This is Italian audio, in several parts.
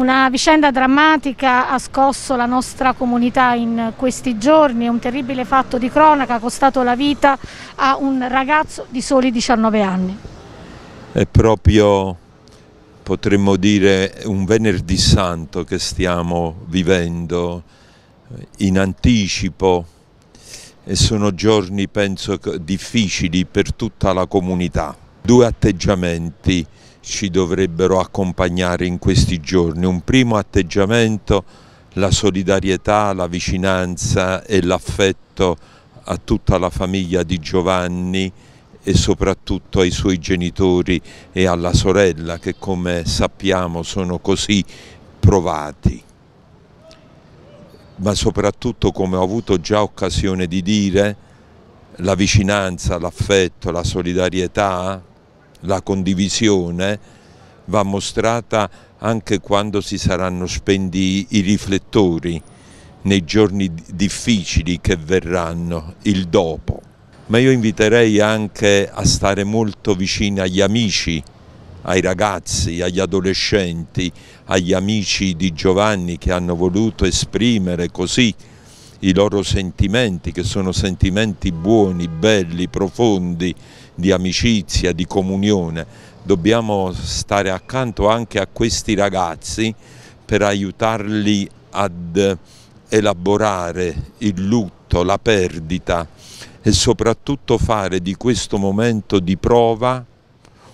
Una vicenda drammatica ha scosso la nostra comunità in questi giorni, un terribile fatto di cronaca ha costato la vita a un ragazzo di soli 19 anni. È proprio, potremmo dire, un venerdì santo che stiamo vivendo eh, in anticipo e sono giorni penso difficili per tutta la comunità. Due atteggiamenti ci dovrebbero accompagnare in questi giorni. Un primo atteggiamento, la solidarietà, la vicinanza e l'affetto a tutta la famiglia di Giovanni e soprattutto ai suoi genitori e alla sorella che come sappiamo sono così provati. Ma soprattutto come ho avuto già occasione di dire, la vicinanza, l'affetto, la solidarietà la condivisione va mostrata anche quando si saranno spenti i riflettori nei giorni difficili che verranno, il dopo. Ma io inviterei anche a stare molto vicini agli amici, ai ragazzi, agli adolescenti, agli amici di Giovanni che hanno voluto esprimere così i loro sentimenti, che sono sentimenti buoni, belli, profondi, di amicizia, di comunione, dobbiamo stare accanto anche a questi ragazzi per aiutarli ad elaborare il lutto, la perdita e soprattutto fare di questo momento di prova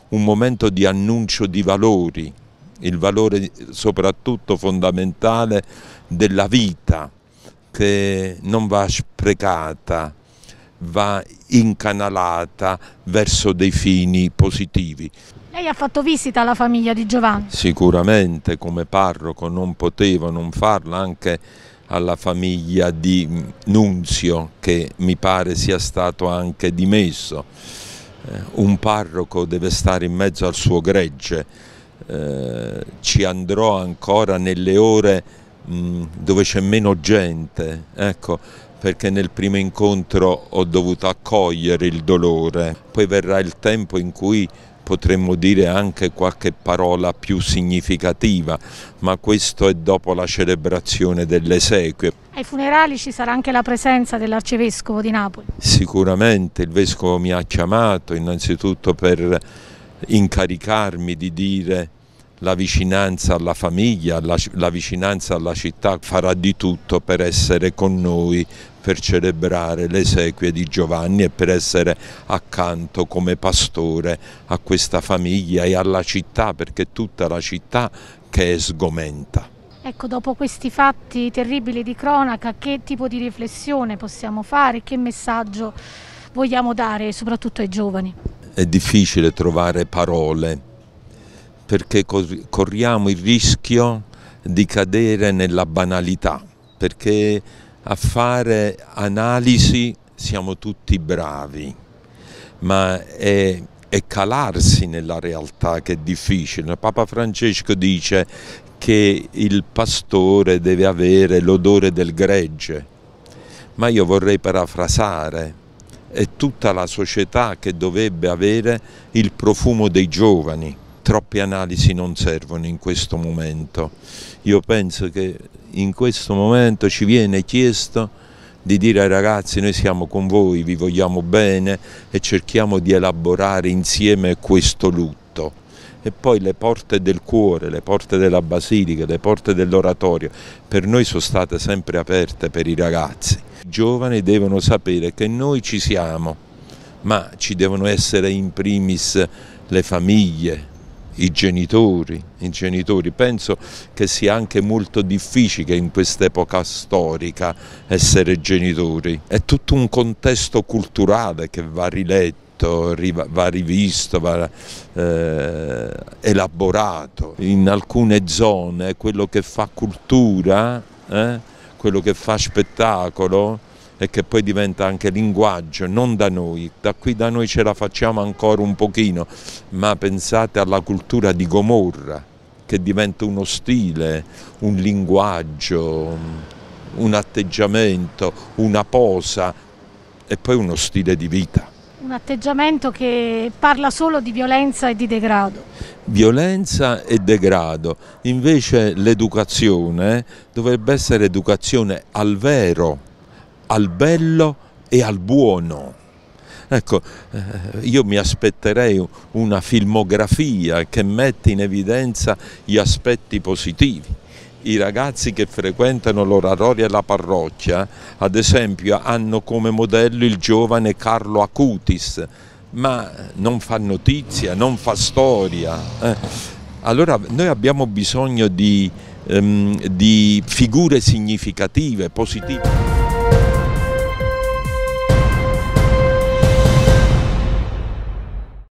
un momento di annuncio di valori, il valore soprattutto fondamentale della vita che non va sprecata, va incanalata verso dei fini positivi. Lei ha fatto visita alla famiglia di Giovanni? Sicuramente come parroco non potevo non farla anche alla famiglia di Nunzio che mi pare sia stato anche dimesso. Eh, un parroco deve stare in mezzo al suo gregge, eh, ci andrò ancora nelle ore mm, dove c'è meno gente, ecco perché nel primo incontro ho dovuto accogliere il dolore, poi verrà il tempo in cui potremmo dire anche qualche parola più significativa, ma questo è dopo la celebrazione delle esequie. Ai funerali ci sarà anche la presenza dell'arcivescovo di Napoli? Sicuramente, il vescovo mi ha chiamato innanzitutto per incaricarmi di dire la vicinanza alla famiglia, la, la, vicinanza alla città, farà di tutto per essere con noi, per celebrare le esequie di Giovanni e per essere accanto come pastore a questa famiglia e alla città, perché è tutta la città che è sgomenta. Ecco, dopo questi fatti terribili di cronaca, che tipo di riflessione possiamo fare, che messaggio vogliamo dare soprattutto ai giovani? È difficile trovare parole perché corriamo il rischio di cadere nella banalità, perché a fare analisi siamo tutti bravi, ma è, è calarsi nella realtà che è difficile. Papa Francesco dice che il pastore deve avere l'odore del gregge, ma io vorrei parafrasare è tutta la società che dovrebbe avere il profumo dei giovani troppe analisi non servono in questo momento. Io penso che in questo momento ci viene chiesto di dire ai ragazzi noi siamo con voi, vi vogliamo bene e cerchiamo di elaborare insieme questo lutto. E poi le porte del cuore, le porte della basilica, le porte dell'oratorio, per noi sono state sempre aperte per i ragazzi. I giovani devono sapere che noi ci siamo, ma ci devono essere in primis le famiglie, i genitori, i genitori. Penso che sia anche molto difficile in quest'epoca storica essere genitori. È tutto un contesto culturale che va riletto va rivisto, va eh, elaborato. In alcune zone quello che fa cultura, eh, quello che fa spettacolo, e che poi diventa anche linguaggio, non da noi, da qui da noi ce la facciamo ancora un pochino, ma pensate alla cultura di Gomorra, che diventa uno stile, un linguaggio, un atteggiamento, una posa e poi uno stile di vita. Un atteggiamento che parla solo di violenza e di degrado. Violenza e degrado, invece l'educazione eh, dovrebbe essere educazione al vero, al bello e al buono. Ecco, eh, io mi aspetterei una filmografia che mette in evidenza gli aspetti positivi. I ragazzi che frequentano l'oratorio e la parrocchia, ad esempio, hanno come modello il giovane Carlo Acutis, ma non fa notizia, non fa storia. Eh. Allora noi abbiamo bisogno di, ehm, di figure significative, positive.